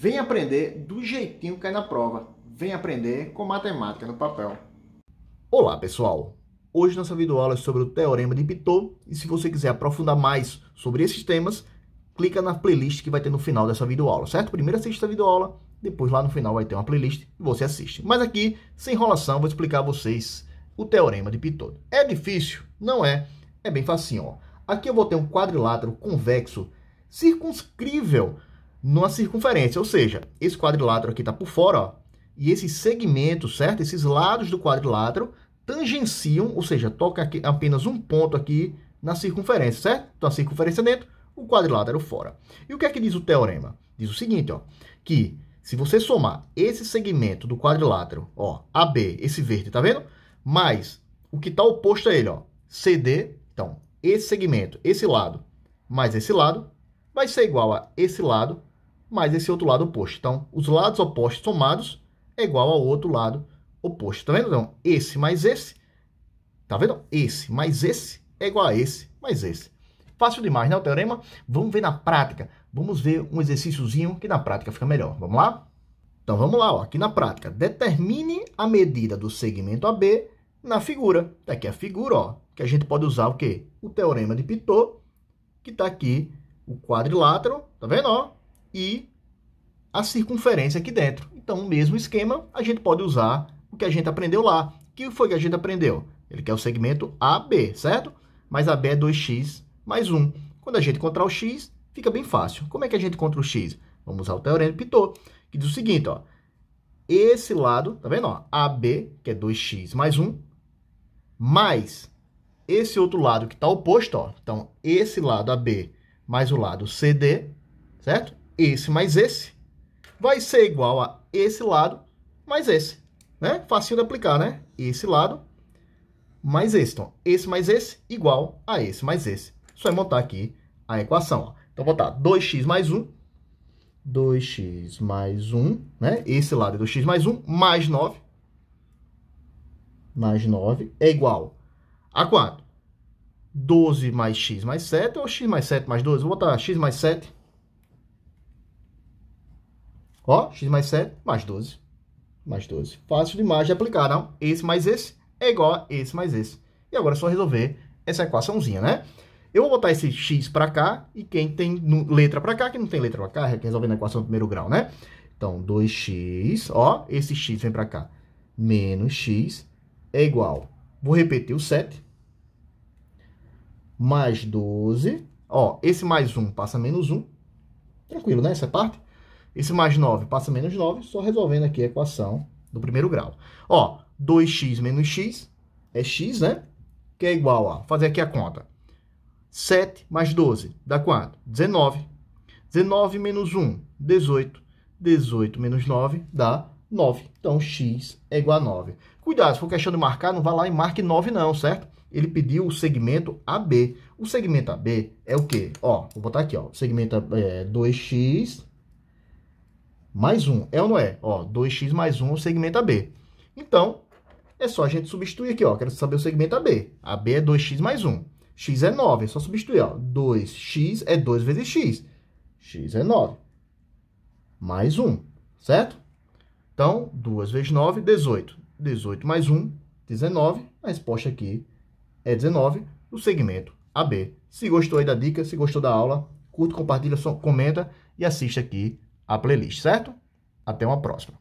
Vem aprender do jeitinho que é na prova. Vem aprender com matemática no papel. Olá, pessoal. Hoje nossa videoaula é sobre o Teorema de Pitot e se você quiser aprofundar mais sobre esses temas, clica na playlist que vai ter no final dessa videoaula, certo? Primeiro assista a videoaula, depois lá no final vai ter uma playlist e você assiste. Mas aqui, sem enrolação, vou explicar a vocês o Teorema de Pitot. É difícil? Não é. É bem facinho, ó. Aqui eu vou ter um quadrilátero convexo circunscrível numa circunferência, ou seja, esse quadrilátero aqui está por fora, ó, e esses segmentos, certo? Esses lados do quadrilátero tangenciam, ou seja, toca aqui, apenas um ponto aqui na circunferência, certo? Então, a circunferência dentro, o quadrilátero fora. E o que é que diz o teorema? Diz o seguinte, ó, que se você somar esse segmento do quadrilátero, ó, AB, esse verde, tá vendo? Mais o que está oposto a ele, ó, CD, então, esse segmento, esse lado, mais esse lado, vai ser igual a esse lado mais esse outro lado oposto. Então, os lados opostos somados é igual ao outro lado oposto. Tá vendo? Então, esse mais esse, tá vendo? Esse mais esse é igual a esse mais esse. Fácil demais, né, o teorema? Vamos ver na prática. Vamos ver um exercíciozinho que na prática fica melhor. Vamos lá? Então, vamos lá. Ó. Aqui na prática, determine a medida do segmento AB na figura. Tá aqui a figura, ó, que a gente pode usar o quê? O teorema de Pitot, que está aqui o quadrilátero, tá vendo? Ó? e a circunferência aqui dentro. Então, o mesmo esquema, a gente pode usar o que a gente aprendeu lá. O que foi que a gente aprendeu? Ele quer o segmento AB, certo? Mas AB é 2x mais 1. Quando a gente encontrar o x, fica bem fácil. Como é que a gente encontra o x? Vamos usar o teorema de Pitot, que diz o seguinte, ó. Esse lado, tá vendo? AB, que é 2x mais 1, mais esse outro lado que está oposto, ó. Então, esse lado AB mais o lado CD, certo? esse mais esse vai ser igual a esse lado mais esse, né? Facinho de aplicar, né? Esse lado mais esse. Então, esse mais esse igual a esse mais esse. Só é montar aqui a equação. Ó. Então, vou botar 2x mais 1, 2x mais 1, né? Esse lado é 2x mais 1, mais 9, mais 9 é igual a quanto? 12 mais x mais 7, ou x mais 7 mais 12? Vou botar x mais 7 Ó, x mais 7, mais 12. Mais 12. Fácil demais de aplicar, não? Esse mais esse é igual a esse mais esse. E agora é só resolver essa equaçãozinha, né? Eu vou botar esse x para cá e quem tem letra para cá, quem não tem letra para cá, é resolvendo a equação do primeiro grau, né? Então, 2x, ó, esse x vem para cá. Menos x é igual, vou repetir o 7, mais 12, ó, esse mais 1 passa menos 1. Tranquilo, né, essa parte? Esse mais 9 passa menos 9, só resolvendo aqui a equação do primeiro grau. Ó, 2x menos x é x, né? Que é igual a, fazer aqui a conta. 7 mais 12 dá quanto? 19. 19 menos 1, 18. 18 menos 9 dá 9. Então, x é igual a 9. Cuidado, se for questão de marcar, não vá lá e marque 9 não, certo? Ele pediu o segmento AB. O segmento AB é o quê? Ó, vou botar aqui, ó. Segmento é, 2x mais 1. É ou não é? Ó, 2x mais 1 segmento AB. Então, é só a gente substituir aqui, ó. Quero saber o segmento AB. AB é 2x mais 1. x é 9, é só substituir, ó. 2x é 2 vezes x. x é 9. Mais 1, certo? Então, 2 vezes 9, 18. 18 mais 1, 19. A resposta aqui é 19 do segmento AB. Se gostou aí da dica, se gostou da aula, curta, compartilha, comenta e assista aqui a playlist, certo? Até uma próxima.